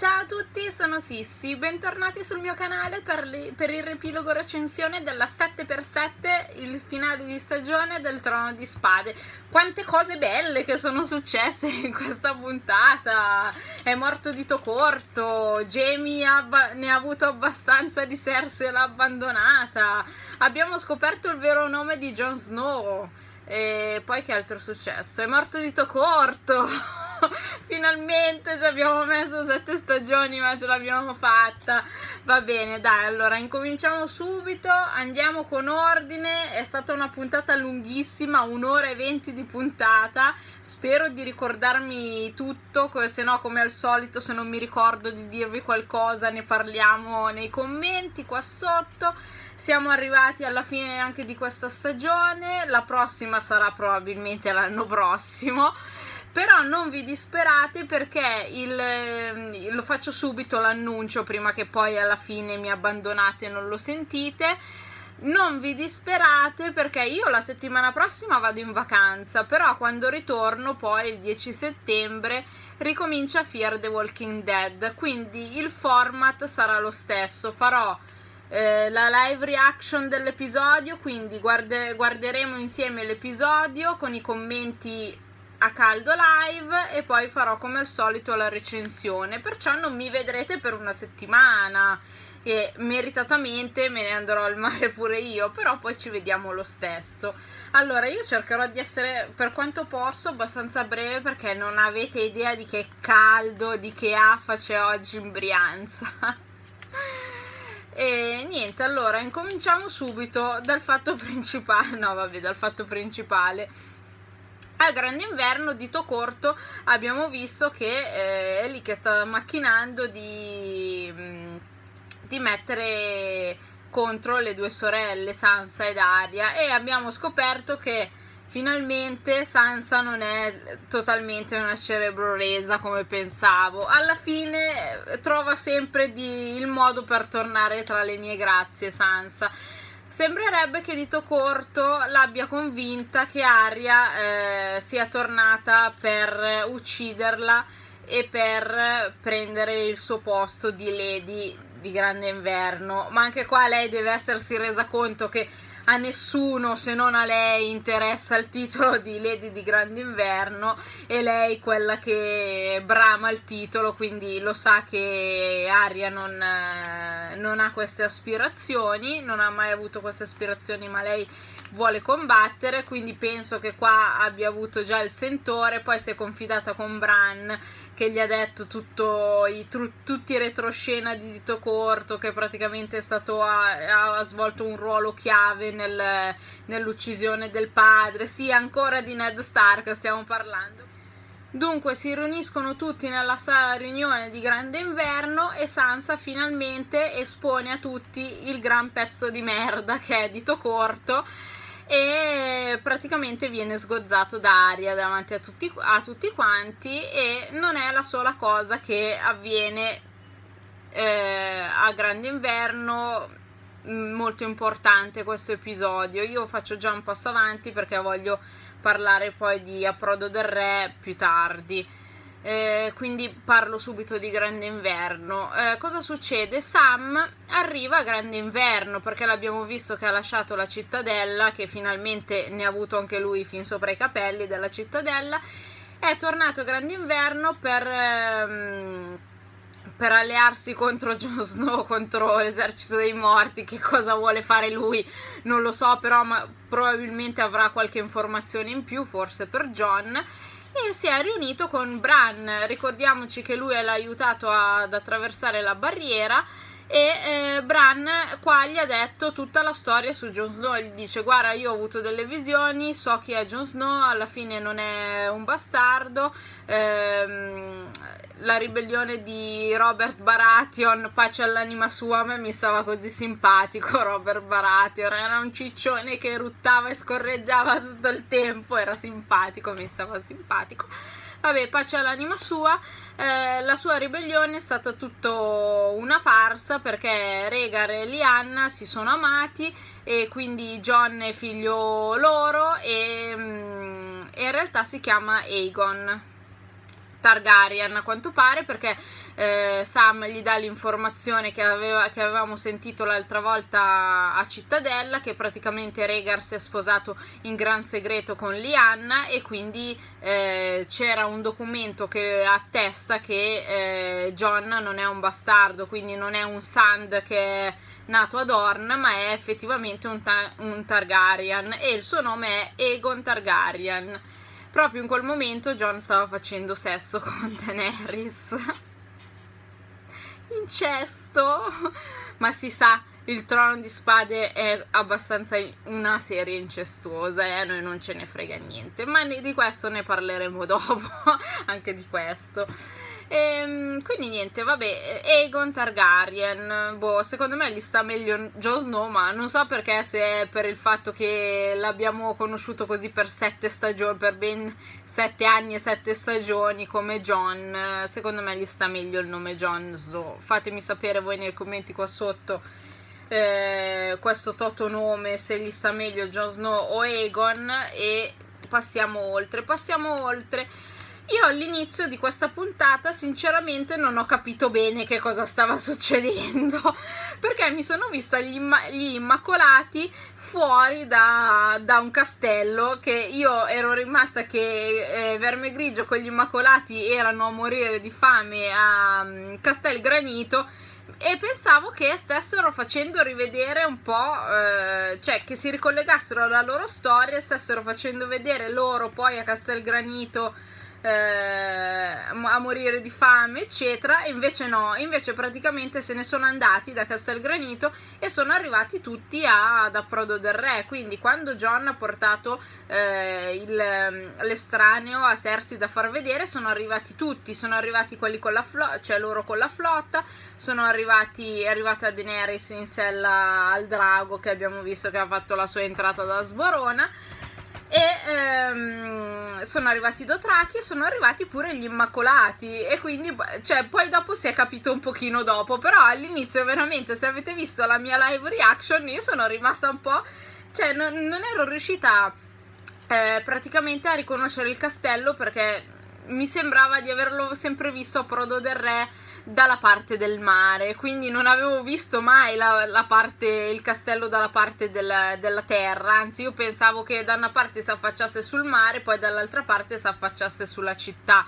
Ciao a tutti, sono Sissi, bentornati sul mio canale per, le, per, il riepilogo recensione della 7x7, il finale di stagione del Trono di Spade. Quante cose belle che sono successe in questa puntata! È morto dito corto, Jamie ne ha avuto abbastanza di Cersei e l'ha abbandonata, abbiamo scoperto il vero nome di Jon Snow, e poi che altro è successo? È morto dito corto! finalmente ci abbiamo messo sette stagioni ma ce l'abbiamo fatta va bene dai allora incominciamo subito andiamo con ordine è stata una puntata lunghissima un'ora e venti di puntata spero di ricordarmi tutto se no come al solito se non mi ricordo di dirvi qualcosa ne parliamo nei commenti qua sotto siamo arrivati alla fine anche di questa stagione la prossima sarà probabilmente l'anno prossimo però non vi disperate perché il, ehm, lo faccio subito l'annuncio prima che poi alla fine mi abbandonate e non lo sentite non vi disperate perché io la settimana prossima vado in vacanza, però quando ritorno poi il 10 settembre ricomincia Fear the Walking Dead, quindi il format sarà lo stesso, farò eh, la live reaction dell'episodio, quindi guarde- guarderemo insieme l'episodio con i commenti a caldo live e poi farò come al solito la recensione perciò non mi vedrete per una settimana e meritatamente me ne andrò al mare pure io però poi ci vediamo lo stesso allora io cercherò di essere per quanto posso abbastanza breve perché non avete idea di che caldo di che affa c'è oggi in Brianza E niente, allora incominciamo subito dal fatto principale, no vabbè, dal fatto principale. Al grande inverno dito corto abbiamo visto che eh, è lì che sta macchinando di, mm, di mettere contro le due sorelle Sansa ed Aria e abbiamo scoperto che finalmente Sansa non è totalmente una cerebro resa come pensavo alla fine eh, trova sempre di, il modo per tornare tra le mie grazie Sansa Sembrerebbe che Dito Corto l'abbia convinta che Aria eh, sia tornata per ucciderla e per prendere il suo posto di Lady di Grande Inverno. Ma anche qua lei deve essersi resa conto che a nessuno se non a lei interessa il titolo di Lady di Grande Inverno e lei quella che brama il titolo, quindi lo sa che Aria non, eh, non ha queste aspirazioni, non ha mai avuto queste aspirazioni, ma lei vuole combattere, quindi penso che qua abbia avuto già il sentore, poi si è confidata con Bran che gli ha detto tutto i, tru, tutti i retroscena di Dito Corto, che praticamente è stato, ha, ha svolto un ruolo chiave nel, nell'uccisione del padre. Sì, ancora di Ned Stark stiamo parlando. Dunque si riuniscono tutti nella sala riunione di Grande Inverno e Sansa finalmente espone a tutti il gran pezzo di merda che è Dito Corto e praticamente viene sgozzato d'aria davanti a tutti, a tutti quanti e non è la sola cosa che avviene eh, a grande inverno mm, molto importante questo episodio io faccio già un passo avanti perché voglio parlare poi di approdo del re più tardi eh, quindi parlo subito di Grande Inverno. Eh, cosa succede? Sam arriva a Grande Inverno perché l'abbiamo visto che ha lasciato la cittadella, che finalmente ne ha avuto anche lui fin sopra i capelli della cittadella. È tornato a Grande Inverno per, ehm, per allearsi contro Jon Snow, contro l'esercito dei morti. Che cosa vuole fare lui? Non lo so, però probabilmente avrà qualche informazione in più, forse per Jon e si è riunito con Bran. Ricordiamoci che lui l'ha aiutato ad attraversare la barriera e eh, Bran qua gli ha detto tutta la storia su Jon Snow gli dice guarda io ho avuto delle visioni so chi è Jon Snow alla fine non è un bastardo ehm, la ribellione di Robert Baratheon pace all'anima sua a me mi stava così simpatico Robert Baratheon era un ciccione che ruttava e scorreggiava tutto il tempo era simpatico mi stava simpatico vabbè pace all'anima sua eh, la sua ribellione è stata tutta una farsa perché Regar e Lianna si sono amati e quindi John è figlio loro e, mm, e in realtà si chiama Aegon Targaryen a quanto pare perché eh, Sam gli dà l'informazione che, aveva, che avevamo sentito l'altra volta a Cittadella, che praticamente Regar si è sposato in gran segreto con Lian e quindi eh, c'era un documento che attesta che eh, John non è un bastardo, quindi non è un Sand che è nato ad Orn, ma è effettivamente un, ta un Targaryen e il suo nome è Egon Targaryen proprio in quel momento John stava facendo sesso con Daenerys incesto, ma si sa, il Trono di Spade è abbastanza una serie incestuosa e eh? a noi non ce ne frega niente, ma di questo ne parleremo dopo, anche di questo. E, ehm, quindi niente, vabbè, Aegon Targaryen, boh, secondo me gli sta meglio Jon Snow, ma non so perché se è per il fatto che l'abbiamo conosciuto così per sette stagioni, per ben sette anni e sette stagioni come Jon, secondo me gli sta meglio il nome Jon Snow. Fatemi sapere voi nei commenti qua sotto eh, questo toto nome se gli sta meglio Jon Snow o Aegon, e passiamo oltre passiamo oltre io all'inizio di questa puntata sinceramente non ho capito bene che cosa stava succedendo perché mi sono vista gli, imma gli immacolati fuori da, da, un castello che io ero rimasta che eh, Verme Grigio con gli immacolati erano a morire di fame a um, Castel Granito e pensavo che stessero facendo rivedere un po', eh, cioè che si ricollegassero alla loro storia, stessero facendo vedere loro poi a Castel Granito eh, a morire di fame, eccetera. E invece no, invece praticamente se ne sono andati da Castelgranito e sono arrivati tutti a, ad Approdo del Re. Quindi quando John ha portato eh, il, mm, l'estraneo a Sersi da far vedere, sono arrivati tutti, sono arrivati quelli con la flotta, cioè loro con la flotta, sono arrivati, è arrivata Daenerys in sella al drago che abbiamo visto che ha fatto la sua entrata da sborona e ehm, sono arrivati i Dotrachi e sono arrivati pure gli Immacolati e quindi cioè poi dopo si è capito un pochino dopo però all'inizio veramente se avete visto la mia live reaction io sono rimasta un po' cioè non, non ero riuscita eh, praticamente a riconoscere il castello perché mi sembrava di averlo sempre visto a Prodo del Re dalla parte del mare, quindi non avevo visto mai la, la parte, il castello dalla parte della, della terra, anzi io pensavo che da una parte si affacciasse sul mare, poi dall'altra parte si affacciasse sulla città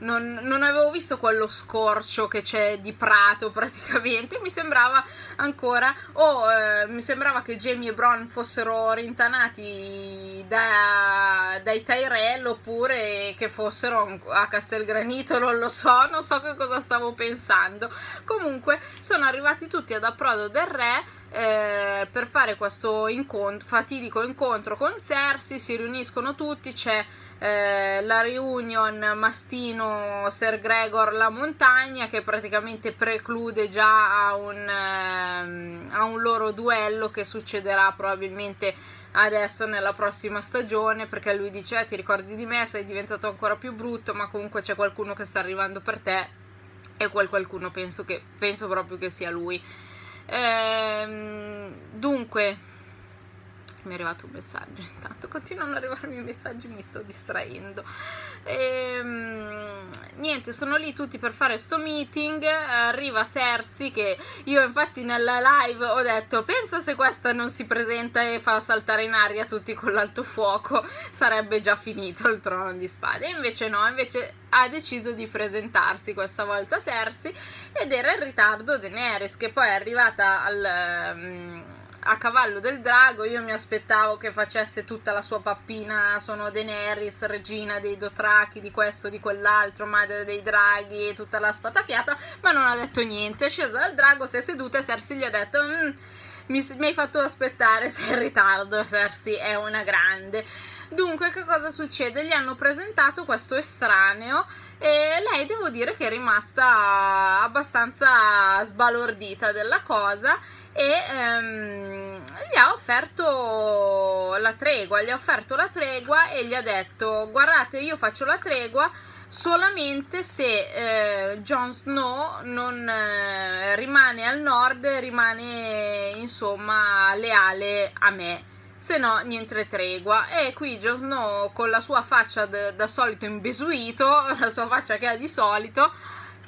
non, non avevo visto quello scorcio che c'è di prato praticamente, mi sembrava ancora, o oh, eh, mi sembrava che Jamie e Bron fossero rintanati da, dai Tyrell oppure che fossero a Castelgranito, non lo so, non so che cosa stavo pensando. Comunque sono arrivati tutti ad approdo del re eh, per fare questo incontro, fatidico incontro con Sersi, si riuniscono tutti, c'è eh, la reunion Mastino Ser Gregor La Montagna che praticamente preclude già a un, eh, a un loro duello che succederà probabilmente adesso nella prossima stagione perché lui dice eh, ti ricordi di me sei diventato ancora più brutto ma comunque c'è qualcuno che sta arrivando per te e quel qualcuno penso, che, penso proprio che sia lui ehm, dunque mi è arrivato un messaggio intanto continuano ad arrivarmi i messaggi mi sto distraendo e, ehm, niente sono lì tutti per fare sto meeting arriva Sersi che io infatti nella live ho detto pensa se questa non si presenta e fa saltare in aria tutti con l'alto fuoco sarebbe già finito il trono di spade e invece no invece ha deciso di presentarsi questa volta Sersi ed era in ritardo Daenerys che poi è arrivata al um, a cavallo del drago io mi aspettavo che facesse tutta la sua pappina sono Daenerys, regina dei Dotrachi, di questo, di quell'altro, madre dei draghi e tutta la spatafiata, ma non ha detto niente, è scesa dal drago, si è seduta e Cersei gli ha detto mm, mi, mi hai fatto aspettare, sei in ritardo Cersei, è una grande Dunque, che cosa succede? Gli hanno presentato questo estraneo e lei devo dire che è rimasta abbastanza sbalordita della cosa e ehm, gli ha offerto la tregua, gli ha offerto la tregua e gli ha detto guardate io faccio la tregua solamente se eh, Jon Snow non eh, rimane al nord, rimane insomma leale a me se no niente tregua. E qui Jon Snow con la sua faccia de, da solito imbesuito, la sua faccia che ha di solito,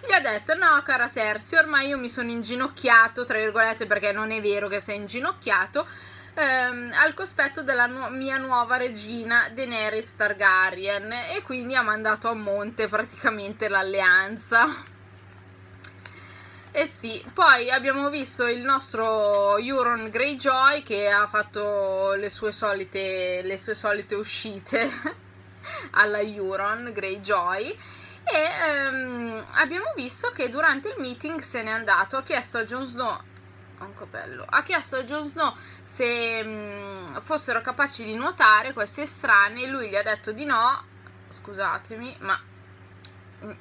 gli ha detto no cara Cersei ormai io mi sono inginocchiato, tra virgolette perché non è vero che sei inginocchiato, Ehm, al cospetto della nu mia nuova regina Daenerys Targaryen e quindi ha mandato a monte praticamente l'alleanza. Eh sì, poi abbiamo visto il nostro Euron Greyjoy che ha fatto le sue solite, le sue solite uscite alla Euron Greyjoy e ehm, abbiamo visto che durante il meeting se n'è andato, ha chiesto a Jon Snow un capello, ha chiesto a Jon Snow se mh, mm, fossero capaci di nuotare questi estranei, lui gli ha detto di no, scusatemi, ma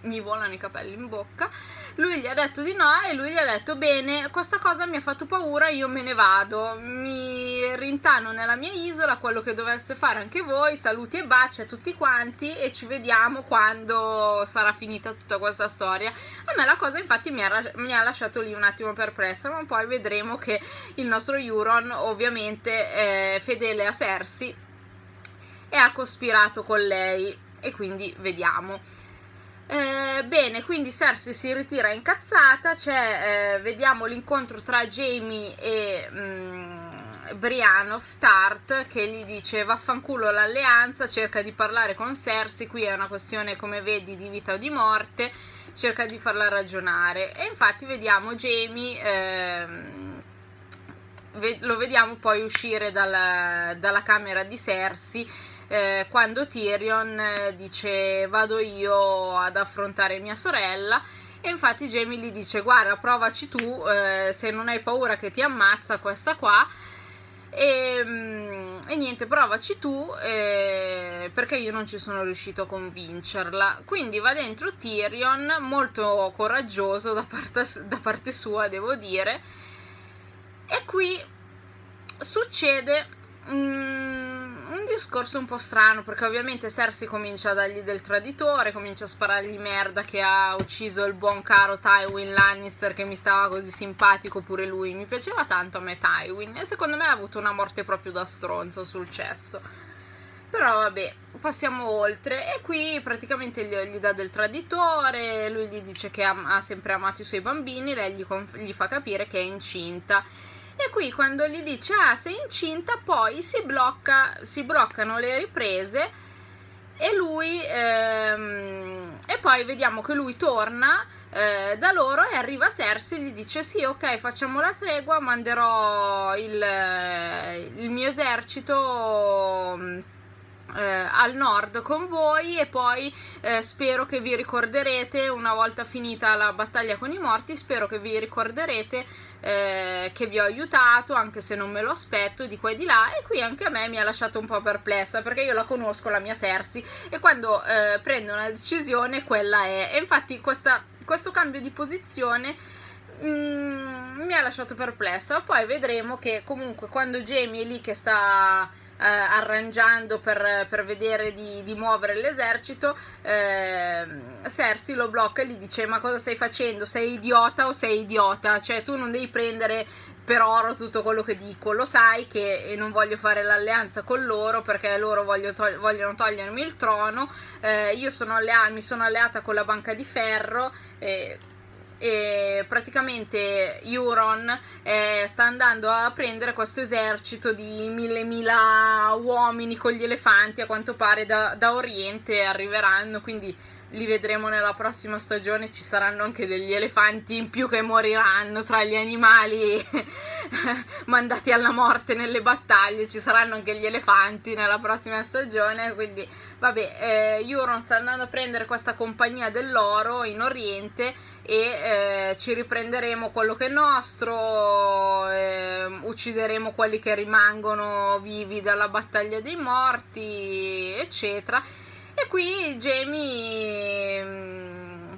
mi volano i capelli in bocca lui gli ha detto di no e lui gli ha detto bene questa cosa mi ha fatto paura io me ne vado mi rintano nella mia isola quello che dovreste fare anche voi saluti e baci a tutti quanti e ci vediamo quando sarà finita tutta questa storia a me la cosa infatti mi ha, mi ha lasciato lì un attimo perplessa ma poi vedremo che il nostro Euron ovviamente è fedele a Cersei e ha cospirato con lei e quindi vediamo eh, bene, quindi Cersei si ritira incazzata, cioè, eh, vediamo l'incontro tra Jamie e mh, mm, Brian of Tart che gli dice vaffanculo l'alleanza, cerca di parlare con Cersei, qui è una questione come vedi di vita o di morte, cerca di farla ragionare e infatti vediamo Jamie... Eh, lo vediamo poi uscire dalla, dalla camera di Cersei eh, quando Tyrion eh, dice vado io ad affrontare mia sorella e infatti Jamie gli dice guarda provaci tu eh, se non hai paura che ti ammazza questa qua e, mm, e niente provaci tu eh, perché io non ci sono riuscito a convincerla quindi va dentro Tyrion molto coraggioso da parte, da parte sua devo dire e qui succede mh, mm, un discorso un po' strano perché ovviamente Cersei comincia a dargli del traditore, comincia a sparargli merda che ha ucciso il buon caro Tywin Lannister che mi stava così simpatico pure lui, mi piaceva tanto a me Tywin e secondo me ha avuto una morte proprio da stronzo sul cesso. Però vabbè, passiamo oltre e qui praticamente gli, gli dà del traditore, lui gli dice che ha, ha sempre amato i suoi bambini, lei gli, gli fa capire che è incinta e qui quando gli dice ah sei incinta poi si, blocca, si bloccano le riprese e lui ehm, e poi vediamo che lui torna eh, da loro e arriva Cersei e gli dice sì ok facciamo la tregua manderò il, il mio esercito eh, al nord con voi e poi eh, spero che vi ricorderete una volta finita la battaglia con i morti spero che vi ricorderete eh, che vi ho aiutato anche se non me lo aspetto di qua e di là e qui anche a me mi ha lasciato un po' perplessa perché io la conosco la mia Cersei e quando eh, prendo una decisione quella è e infatti questa, questo cambio di posizione mh, mm, mi ha lasciato perplessa poi vedremo che comunque quando Jamie è lì che sta eh, arrangiando per, per, vedere di, di muovere l'esercito, eh, Cersei lo blocca e gli dice ma cosa stai facendo? Sei idiota o sei idiota? Cioè tu non devi prendere per oro tutto quello che dico, lo sai che non voglio fare l'alleanza con loro perché loro tog vogliono togliermi il trono, eh, io sono mi sono alleata con la banca di ferro. Eh, e praticamente Euron eh, sta andando a prendere questo esercito di mille mila uomini con gli elefanti a quanto pare da, da Oriente arriveranno quindi li vedremo nella prossima stagione, ci saranno anche degli elefanti in più che moriranno tra gli animali mandati alla morte nelle battaglie, ci saranno anche gli elefanti nella prossima stagione, quindi vabbè, eh, Euron sta andando a prendere questa compagnia dell'oro in Oriente e eh, ci riprenderemo quello che è nostro, eh, uccideremo quelli che rimangono vivi dalla battaglia dei morti, eccetera e qui Jamie mm,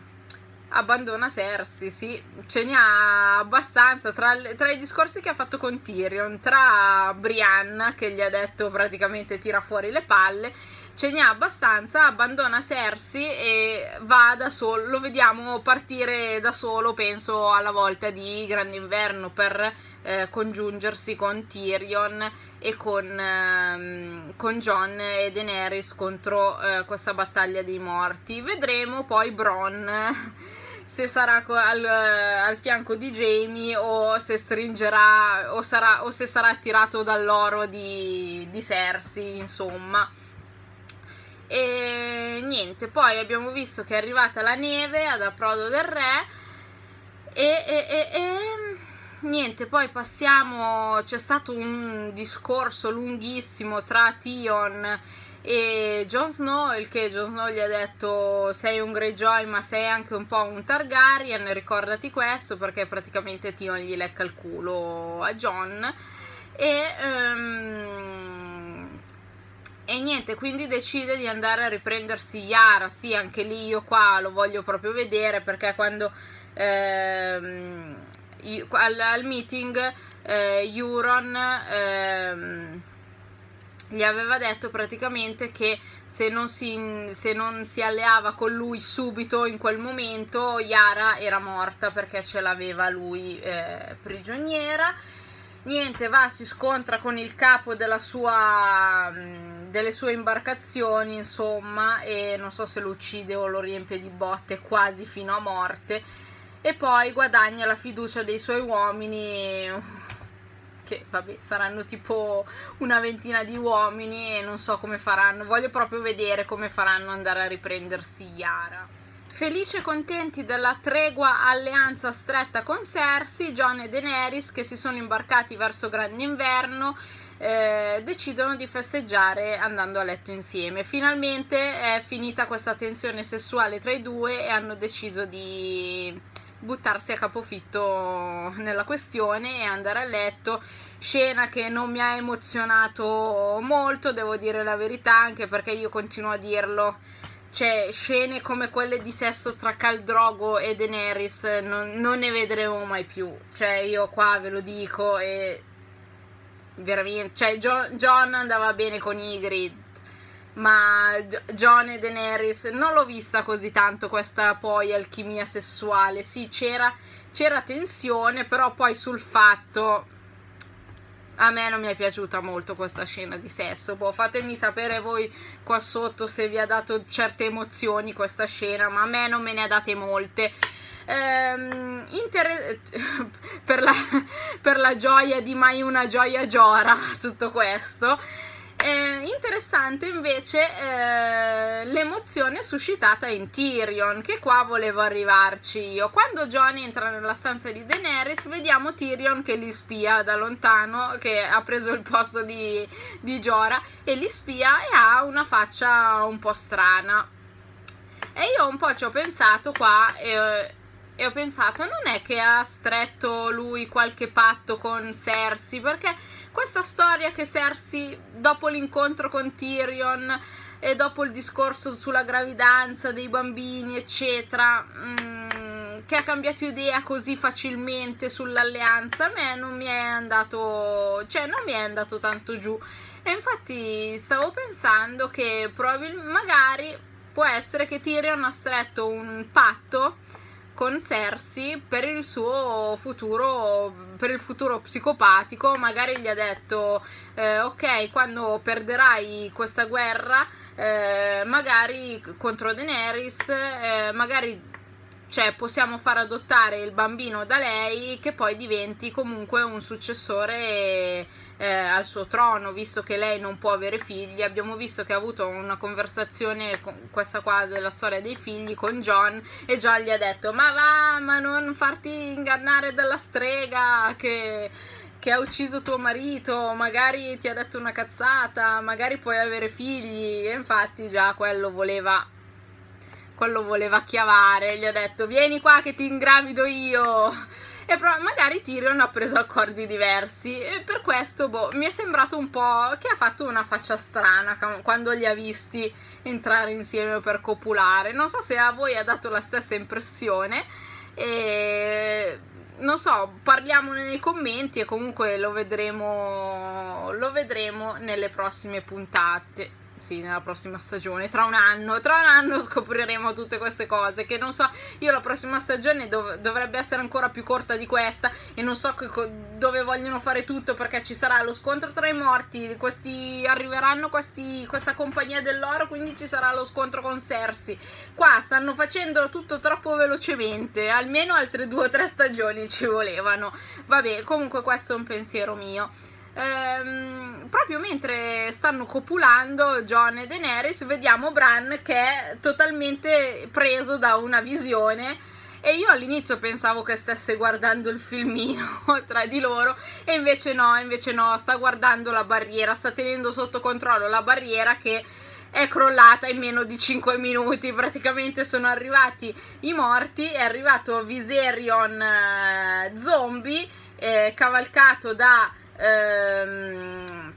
abbandona Cersei, sì, ce ne ha abbastanza tra, tra, i discorsi che ha fatto con Tyrion, tra Brianna che gli ha detto praticamente tira fuori le palle ce n'è abbastanza, abbandona Cersei e va da solo, lo vediamo partire da solo, penso alla volta di Grande Inverno per eh, congiungersi con Tyrion e con, ehm, con John e Daenerys contro eh, questa battaglia dei morti. Vedremo poi Bron se sarà al, al, fianco di Jamie o se stringerà o, sarà, o se sarà attirato dall'oro di, di Cersei, insomma e niente poi abbiamo visto che è arrivata la neve ad Approdo del Re e, e, e, e niente poi passiamo c'è stato un discorso lunghissimo tra Tion e Jon Snow, il che Jon Snow gli ha detto sei un Greyjoy ma sei anche un po' un Targaryen, ricordati questo perché praticamente Tion gli lecca il culo a Jon e um, e niente quindi decide di andare a riprendersi Yara sì anche lì io qua lo voglio proprio vedere perché quando ehm, al, al, meeting eh, Euron ehm, gli aveva detto praticamente che se non, si, se non, si, alleava con lui subito in quel momento Yara era morta perché ce l'aveva lui eh, prigioniera niente va si scontra con il capo della sua mm, delle sue imbarcazioni insomma e non so se lo uccide o lo riempie di botte quasi fino a morte e poi guadagna la fiducia dei suoi uomini che vabbè saranno tipo una ventina di uomini e non so come faranno voglio proprio vedere come faranno andare a riprendersi Yara Felici e contenti della tregua alleanza stretta con Cersei, John e Daenerys che si sono imbarcati verso Grande Inverno eh, decidono di festeggiare andando a letto insieme. Finalmente è finita questa tensione sessuale tra i due e hanno deciso di buttarsi a capofitto nella questione e andare a letto scena che non mi ha emozionato molto devo dire la verità anche perché io continuo a dirlo cioè scene come quelle di sesso tra Caldrogo e Daenerys non, non ne vedremo mai più cioè io qua ve lo dico e veramente, cioè John, John andava bene con Ygritte, ma John e Daenerys non l'ho vista così tanto questa poi alchimia sessuale, sì c'era, c'era tensione, però poi sul fatto a me non mi è piaciuta molto questa scena di sesso. Boh, fatemi sapere voi qua sotto se vi ha dato certe emozioni questa scena, ma a me non me ne ha date molte ehm, inter- per, la, per, la, gioia di mai una gioia giora, tutto questo. Eh, interessante invece eh, l'emozione suscitata in Tyrion, che qua volevo arrivarci io. Quando Johnny entra nella stanza di Daenerys, vediamo Tyrion che li spia da lontano, che ha preso il posto di, di Giora, e li spia e ha una faccia un po' strana. E io un po' ci ho pensato qua. Eh, e ho pensato non è che ha stretto lui qualche patto con Cersei perché questa storia che Cersei dopo l'incontro con Tyrion e dopo il discorso sulla gravidanza dei bambini eccetera mm, che ha cambiato idea così facilmente sull'alleanza a me non mi è andato cioè non mi è andato tanto giù e infatti stavo pensando che probabil- magari può essere che Tyrion ha stretto un patto con Cersei per il suo futuro, per il futuro psicopatico. Magari gli ha detto: eh, Ok, quando perderai questa guerra, eh, magari contro Daenerys, eh, magari. Cioè, possiamo far adottare il bambino da lei che poi diventi comunque un successore eh, al suo trono, visto che lei non può avere figli. Abbiamo visto che ha avuto una conversazione, con questa qua della storia dei figli, con John e John gli ha detto ma va, ma non farti ingannare dalla strega che che ha ucciso tuo marito, magari ti ha detto una cazzata, magari puoi avere figli. E infatti già quello voleva quello voleva chiavare, gli ha detto "Vieni qua che ti ingravido io" e però magari Tyrion ha preso accordi diversi e per questo boh, mi è sembrato un po' che ha fatto una faccia strana quando li ha visti entrare insieme per copulare non so se a voi ha dato la stessa impressione e non so, parliamone nei commenti e comunque lo vedremo, lo vedremo nelle prossime puntate sì, nella prossima stagione, tra un anno, tra un anno scopriremo tutte queste cose che non so, io la prossima stagione dov- dovrebbe essere ancora più corta di questa e non so co- dove vogliono fare tutto perché ci sarà lo scontro tra i morti, questi arriveranno questi, questa compagnia dell'oro, quindi ci sarà lo scontro con Cersei. Qua stanno facendo tutto troppo velocemente, almeno altre due o tre stagioni ci volevano. Vabbè, comunque questo è un pensiero mio. Ehm, proprio mentre stanno copulando John e Daenerys vediamo Bran che è totalmente preso da una visione e io all'inizio pensavo che stesse guardando il filmino tra di loro e invece no, invece no, sta guardando la barriera, sta tenendo sotto controllo la barriera che è crollata in meno di 5 minuti, praticamente sono arrivati i morti, è arrivato Viserion eh, zombie eh, cavalcato da ehm,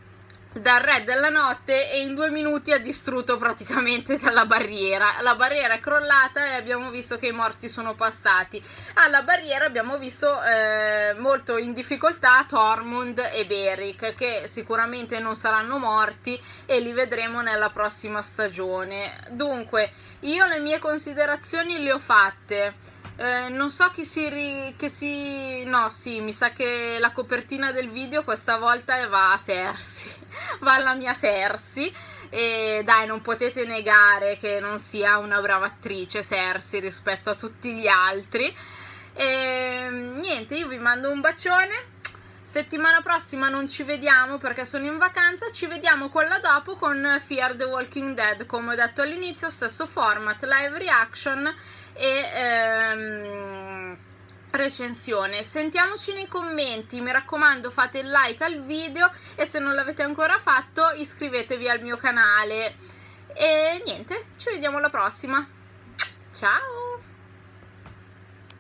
dal re della notte e in due minuti ha distrutto praticamente dalla barriera. La barriera è crollata e abbiamo visto che i morti sono passati. Alla barriera abbiamo visto eh, molto in difficoltà Tormund e Beric che sicuramente non saranno morti e li vedremo nella prossima stagione. Dunque, io le mie considerazioni le ho fatte. Eh, non so chi si, ri... che si... No, sì, mi sa che la copertina del video questa volta va a Sersi, va alla mia Sersi. E dai, non potete negare che non sia una brava attrice Sersi rispetto a tutti gli altri. E niente, io vi mando un bacione. Settimana prossima non ci vediamo perché sono in vacanza, ci vediamo quella dopo con Fear the Walking Dead, come ho detto all'inizio, stesso format, live reaction e ehm, recensione sentiamoci nei commenti mi raccomando fate il like al video e se non l'avete ancora fatto iscrivetevi al mio canale e niente ci vediamo alla prossima ciao